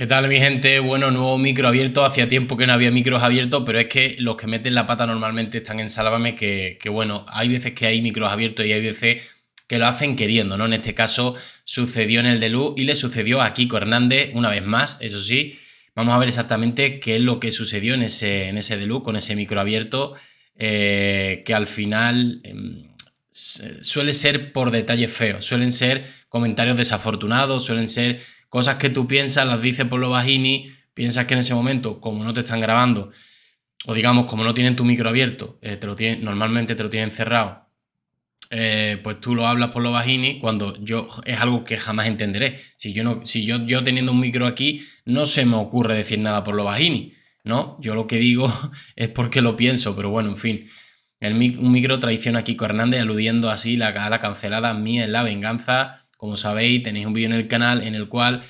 ¿Qué tal mi gente? Bueno, nuevo micro abierto. Hacía tiempo que no había micros abiertos, pero es que los que meten la pata normalmente están en Sálvame, que, bueno, hay veces que hay micros abiertos y hay veces que lo hacen queriendo, ¿no? En este caso sucedió en el de y le sucedió a Kiko Hernández una vez más, eso sí. Vamos a ver exactamente qué es lo que sucedió en ese, en ese de con ese micro abierto, eh, que al final... Em, suele ser por detalles feos, suelen ser comentarios desafortunados, suelen ser Cosas que tú piensas, las dices por los bajini, piensas que en ese momento, como no te están grabando, o digamos, como no tienen tu micro abierto, eh, te lo tienen, normalmente te lo tienen cerrado, eh, pues tú lo hablas por los bajini cuando yo es algo que jamás entenderé. Si yo no, si yo, yo teniendo un micro aquí, no se me ocurre decir nada por los bajini, ¿no? Yo lo que digo es porque lo pienso, pero bueno, en fin. un micro traiciona a Kiko Hernández aludiendo así a la cancelada Mía en la venganza como sabéis, tenéis un vídeo en el canal en el cual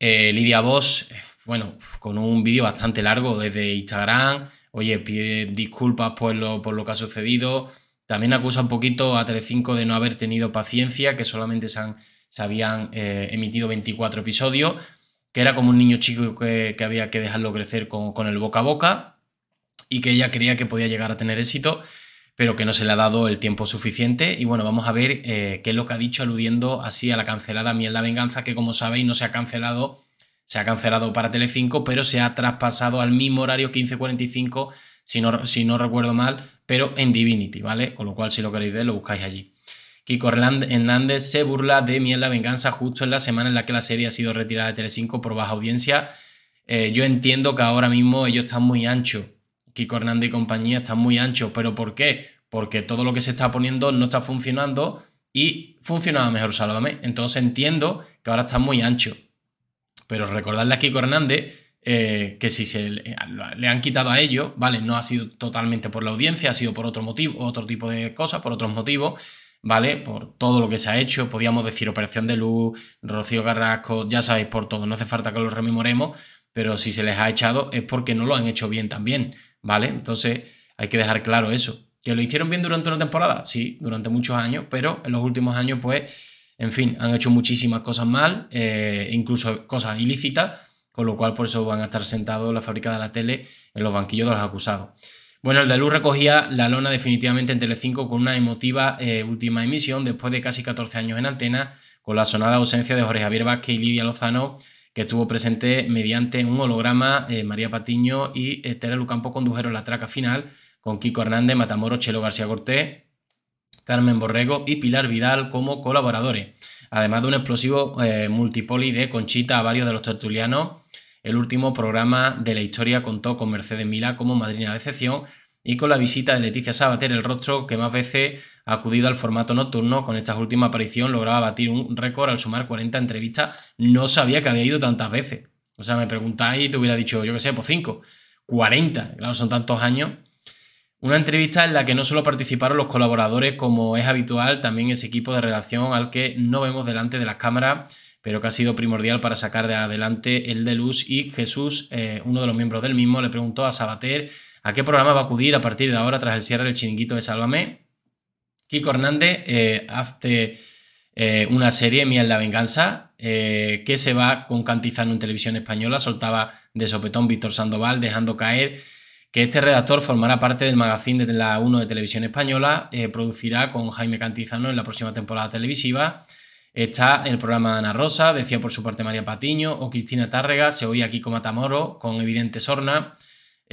eh, Lidia Vos, eh, bueno, con un vídeo bastante largo desde Instagram, oye, pide disculpas por lo, por lo que ha sucedido. También acusa un poquito a Telecinco de no haber tenido paciencia, que solamente se, habían eh, emitido 24 episodios, que era como un niño chico que, había que dejarlo crecer con, con el boca a boca y que ella creía que podía llegar a tener éxito pero que no se le ha dado el tiempo suficiente. Y bueno, vamos a ver eh, qué es lo que ha dicho aludiendo así a la cancelada Miel la Venganza, que como sabéis no se ha cancelado, se ha cancelado para Telecinco, pero se ha traspasado al mismo horario 15.45, si no, si no recuerdo mal, pero en Divinity, ¿vale? Con lo cual si lo queréis ver lo buscáis allí. Kiko Hernández se burla de Miel la Venganza justo en la semana en la que la serie ha sido retirada de Telecinco por baja audiencia. Eh, yo entiendo que ahora mismo ellos están muy anchos Kiko Hernández y compañía están muy anchos. ¿Pero por qué? Porque todo lo que se está poniendo no está funcionando y funcionaba mejor Sálvame. Entonces entiendo que ahora está muy ancho. Pero recordarle a Kiko Hernández eh, que si se le, han quitado a ellos, vale, no ha sido totalmente por la audiencia, ha sido por otro motivo, otro tipo de cosas, por otros motivos, vale, por todo lo que se ha hecho, podíamos decir Operación de Luz, Rocío Carrasco, ya sabéis por todo, no hace falta que lo rememoremos, pero si se les ha echado es porque no lo han hecho bien también. ¿vale? Entonces hay que dejar claro eso. ¿Que lo hicieron bien durante una temporada? Sí, durante muchos años, pero en los últimos años, pues, en fin, han hecho muchísimas cosas mal, eh, incluso cosas ilícitas, con lo cual por eso van a estar sentados la fábrica de la tele en los banquillos de los acusados. Bueno, el de Luz recogía la lona definitivamente en Telecinco con una emotiva eh, última emisión después de casi 14 años en antena, con la sonada ausencia de Jorge Javier Vázquez y Lidia Lozano, que estuvo presente mediante un holograma eh, María Patiño y Estela Lucampo condujeron la traca final con Kiko Hernández, Matamoros, Chelo García Cortés, Carmen Borrego y Pilar Vidal como colaboradores. Además de un explosivo multipolide eh, multipoli de Conchita a varios de los tertulianos, el último programa de la historia contó con Mercedes Mila como madrina de excepción y con la visita de Leticia Sabater, el rostro que más veces ha acudido al formato nocturno. Con esta última aparición lograba batir un récord al sumar 40 entrevistas. No sabía que había ido tantas veces. O sea, me preguntáis y te hubiera dicho, yo qué sé, pues 5, 40, claro, son tantos años. Una entrevista en la que no solo participaron los colaboradores, como es habitual, también ese equipo de relación al que no vemos delante de las cámaras, pero que ha sido primordial para sacar de adelante el de luz. Y Jesús, eh, uno de los miembros del mismo, le preguntó a Sabater ¿A qué programa va a acudir a partir de ahora tras el cierre del chiringuito de Sálvame? Kiko Hernández, eh, hace eh, una serie, Mía en la Venganza, eh, que se va con Cantizano en televisión española, soltaba de sopetón Víctor Sandoval, dejando caer que este redactor formará parte del magazine de la 1 de Televisión Española, producirá con Jaime Cantizano en la próxima temporada televisiva. Está el programa Ana Rosa, decía por su parte María Patiño, o Cristina Tárrega, se oía aquí como Matamoro con evidente sorna.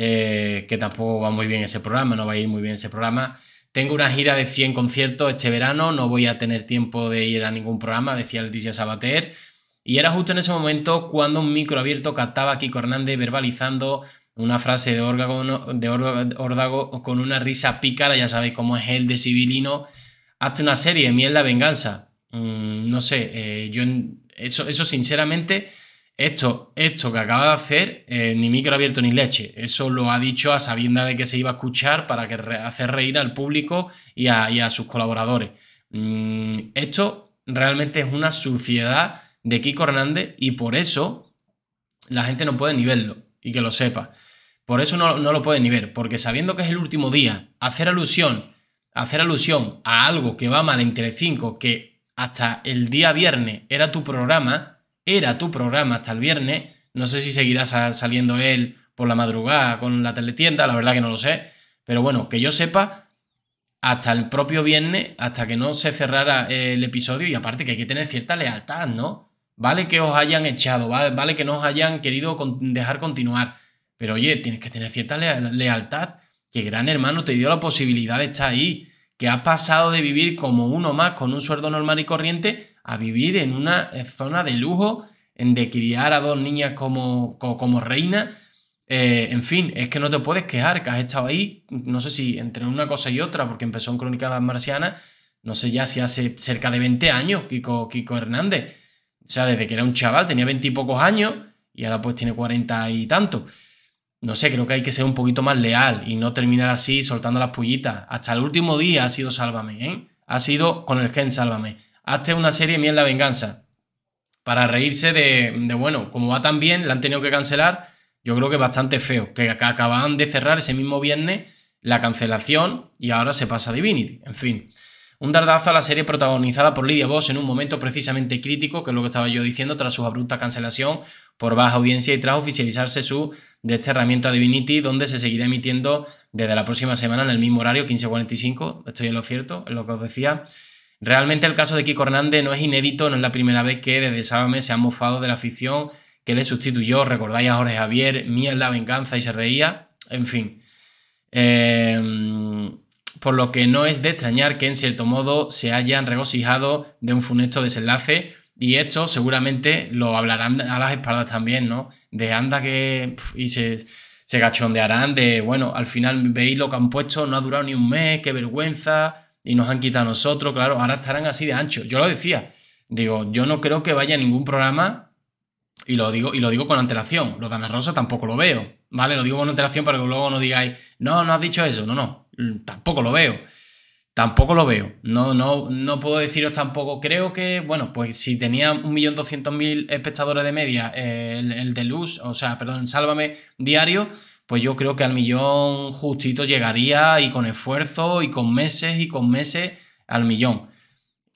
Eh, que tampoco va muy bien ese programa, no va a ir muy bien ese programa. Tengo una gira de 100 conciertos este verano, no voy a tener tiempo de ir a ningún programa, decía Leticia Sabater. Y era justo en ese momento cuando un micro abierto captaba a Kiko Hernández verbalizando una frase de Órdago, con una risa pícara, ya sabéis cómo es el de Sibilino. Hazte una serie, Miel la venganza. Mm, no sé, eh, yo eso, eso sinceramente esto, esto que acaba de hacer, eh, ni micro abierto ni leche. Eso lo ha dicho a sabienda de que se iba a escuchar para que hacer reír al público y a, sus colaboradores. Mm, esto realmente es una suciedad de Kiko Hernández y por eso la gente no puede ni verlo y que lo sepa. Por eso no, no lo puede ni ver, porque sabiendo que es el último día, hacer alusión, hacer alusión a algo que va mal en Telecinco, que hasta el día viernes era tu programa, era tu programa hasta el viernes. No sé si seguirá saliendo él por la madrugada con la teletienda, la verdad que no lo sé. Pero bueno, que yo sepa, hasta el propio viernes, hasta que no se cerrara eh, el episodio, y aparte que hay que tener cierta lealtad, ¿no? Vale que os hayan echado, vale, que no os hayan querido dejar continuar. Pero oye, tienes que tener cierta lealtad, que Gran Hermano te dio la posibilidad de estar ahí, que has pasado de vivir como uno más con un sueldo normal y corriente a vivir en una eh, zona de lujo, en de criar a dos niñas como, como, reina. Eh, en fin, es que no te puedes quejar, que has estado ahí, no sé si entre una cosa y otra, porque empezó en Crónicas Marcianas, no sé ya si hace cerca de 20 años, Kiko, Kiko Hernández. O sea, desde que era un chaval, tenía 20 y pocos años y ahora pues tiene 40 y tanto. No sé, creo que hay que ser un poquito más leal y no terminar así soltando las pullitas. Hasta el último día ha sido sálvame, ¿eh? Ha sido con el gen sálvame hazte una serie Miel la Venganza. Para reírse de, bueno, como va tan bien, la han tenido que cancelar. Yo creo que bastante feo. Que, acababan de cerrar ese mismo viernes la cancelación y ahora se pasa a Divinity. En fin. Un dardazo a la serie protagonizada por Lidia Voss en un momento precisamente crítico, que es lo que estaba yo diciendo, tras su abrupta cancelación por baja audiencia y tras oficializarse su desterramiento a Divinity, donde se seguirá emitiendo desde la próxima semana en el mismo horario, 15.45, estoy en lo cierto, en lo que os decía, Realmente el caso de Kiko Hernández no es inédito, no es la primera vez que desde Sábame se ha mofado de la afición que le sustituyó, recordáis a Jorge Javier, Mía en la venganza y se reía, en fin. Em, por lo que no es de extrañar que en cierto modo se hayan regocijado de un funesto desenlace y esto seguramente lo hablarán a las espaldas también, ¿no? De anda que... y se, se gachondearán de, bueno, al final veis lo que han puesto, no ha durado ni un mes, qué vergüenza, y nos han quitado a nosotros, claro, ahora estarán así de ancho. Yo lo decía, digo, yo no creo que vaya ningún programa, y lo digo, y lo digo con antelación, lo de Ana Rosa tampoco lo veo, ¿vale? Lo digo con antelación para que luego no digáis, no, no has dicho eso, no, no, mm, tampoco lo veo. Tampoco lo veo. No, no, no puedo deciros tampoco. Creo que, bueno, pues si tenía 1.200.000 espectadores de media, eh, el, el, de Luz, o sea, perdón, Sálvame diario, pues yo creo que al millón justito llegaría y con esfuerzo y con meses y con meses al millón.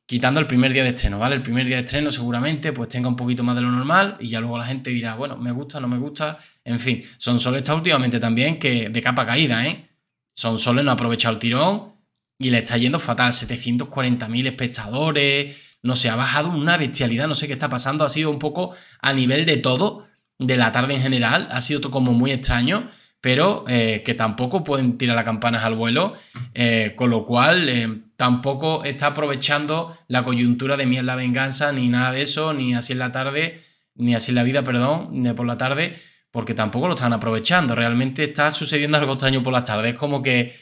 Quitando el primer día de estreno, ¿vale? El primer día de estreno seguramente pues tenga un poquito más de lo normal y ya luego la gente dirá, bueno, me gusta, no me gusta, en fin. Son Sol está últimamente también que de capa caída, ¿eh? Son Sol no ha aprovechado el tirón y le está yendo fatal. 740.000 espectadores, no sé, ha bajado una bestialidad, no sé qué está pasando, ha sido un poco a nivel de todo, de la tarde en general, ha sido como muy extraño pero eh, que tampoco pueden tirar las campanas al vuelo, eh, con lo cual eh, tampoco está aprovechando la coyuntura de Mía en la venganza, ni nada de eso, ni así en la tarde, ni así en la vida, perdón, ni por la tarde, porque tampoco lo están aprovechando. Realmente está sucediendo algo extraño por las tardes. Es como que,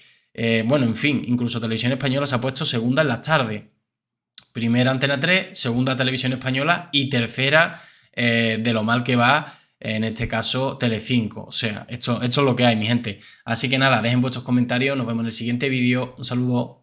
bueno, en fin, incluso Televisión Española se ha puesto segunda en las tardes. Primera Antena 3, segunda Televisión Española y tercera de lo mal que va en este caso Telecinco. O sea, esto, esto es lo que hay, mi gente. Así que nada, dejen vuestros comentarios, nos vemos en el siguiente vídeo. Un saludo.